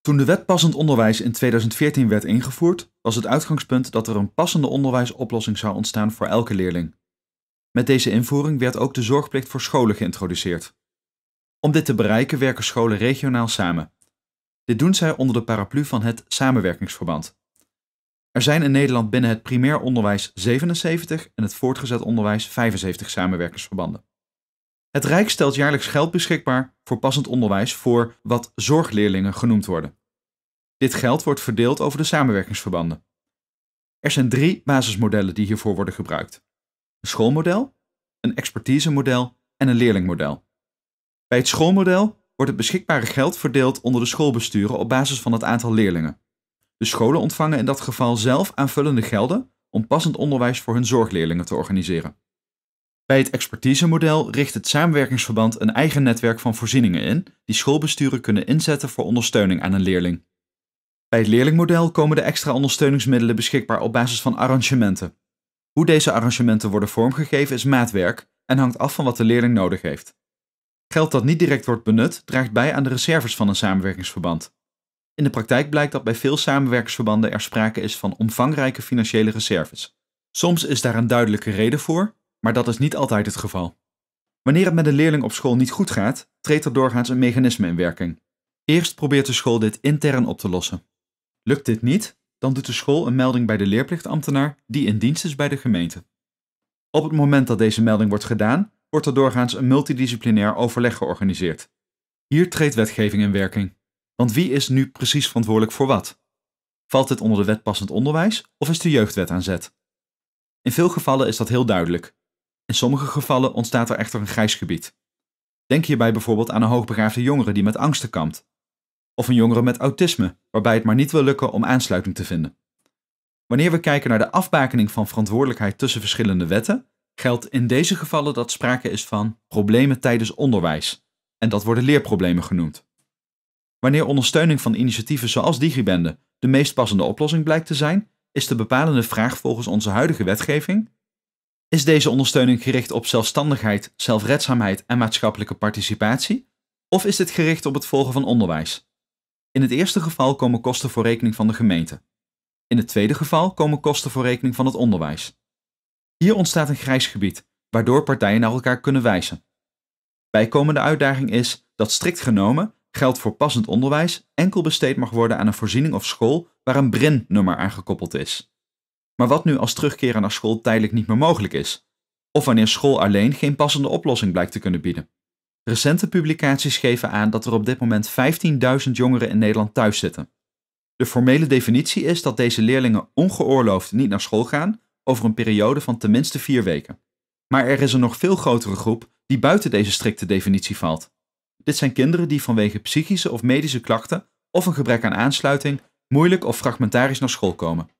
Toen de wet passend onderwijs in 2014 werd ingevoerd, was het uitgangspunt dat er een passende onderwijsoplossing zou ontstaan voor elke leerling. Met deze invoering werd ook de zorgplicht voor scholen geïntroduceerd. Om dit te bereiken werken scholen regionaal samen. Dit doen zij onder de paraplu van het Samenwerkingsverband. Er zijn in Nederland binnen het primair onderwijs 77 en het voortgezet onderwijs 75 samenwerkingsverbanden. Het Rijk stelt jaarlijks geld beschikbaar voor passend onderwijs voor wat zorgleerlingen genoemd worden. Dit geld wordt verdeeld over de samenwerkingsverbanden. Er zijn drie basismodellen die hiervoor worden gebruikt: een schoolmodel, een expertise-model en een leerlingmodel. Bij het schoolmodel wordt het beschikbare geld verdeeld onder de schoolbesturen op basis van het aantal leerlingen. De scholen ontvangen in dat geval zelf aanvullende gelden om passend onderwijs voor hun zorgleerlingen te organiseren. Bij het expertisemodel richt het samenwerkingsverband een eigen netwerk van voorzieningen in, die schoolbesturen kunnen inzetten voor ondersteuning aan een leerling. Bij het leerlingmodel komen de extra ondersteuningsmiddelen beschikbaar op basis van arrangementen. Hoe deze arrangementen worden vormgegeven is maatwerk en hangt af van wat de leerling nodig heeft. Geld dat niet direct wordt benut draagt bij aan de reserves van een samenwerkingsverband. In de praktijk blijkt dat bij veel samenwerkingsverbanden er sprake is van omvangrijke financiële reserves. Soms is daar een duidelijke reden voor, maar dat is niet altijd het geval. Wanneer het met een leerling op school niet goed gaat, treedt er doorgaans een mechanisme in werking. Eerst probeert de school dit intern op te lossen. Lukt dit niet, dan doet de school een melding bij de leerplichtambtenaar die in dienst is bij de gemeente. Op het moment dat deze melding wordt gedaan, wordt er doorgaans een multidisciplinair overleg georganiseerd. Hier treedt wetgeving in werking. Want wie is nu precies verantwoordelijk voor wat? Valt dit onder de wet passend onderwijs of is de jeugdwet aan zet? In veel gevallen is dat heel duidelijk in sommige gevallen ontstaat er echter een grijs gebied. Denk hierbij bijvoorbeeld aan een hoogbegaafde jongere die met angsten kampt. Of een jongere met autisme, waarbij het maar niet wil lukken om aansluiting te vinden. Wanneer we kijken naar de afbakening van verantwoordelijkheid tussen verschillende wetten, geldt in deze gevallen dat sprake is van problemen tijdens onderwijs. En dat worden leerproblemen genoemd. Wanneer ondersteuning van initiatieven zoals Digibende de meest passende oplossing blijkt te zijn, is de bepalende vraag volgens onze huidige wetgeving is deze ondersteuning gericht op zelfstandigheid, zelfredzaamheid en maatschappelijke participatie? Of is dit gericht op het volgen van onderwijs? In het eerste geval komen kosten voor rekening van de gemeente. In het tweede geval komen kosten voor rekening van het onderwijs. Hier ontstaat een grijs gebied, waardoor partijen naar elkaar kunnen wijzen. Bijkomende uitdaging is dat strikt genomen geld voor passend onderwijs enkel besteed mag worden aan een voorziening of school waar een BRIN-nummer aan gekoppeld is. Maar wat nu als terugkeren naar school tijdelijk niet meer mogelijk is? Of wanneer school alleen geen passende oplossing blijkt te kunnen bieden? Recente publicaties geven aan dat er op dit moment 15.000 jongeren in Nederland thuis zitten. De formele definitie is dat deze leerlingen ongeoorloofd niet naar school gaan over een periode van tenminste vier weken. Maar er is een nog veel grotere groep die buiten deze strikte definitie valt. Dit zijn kinderen die vanwege psychische of medische klachten of een gebrek aan aansluiting moeilijk of fragmentarisch naar school komen.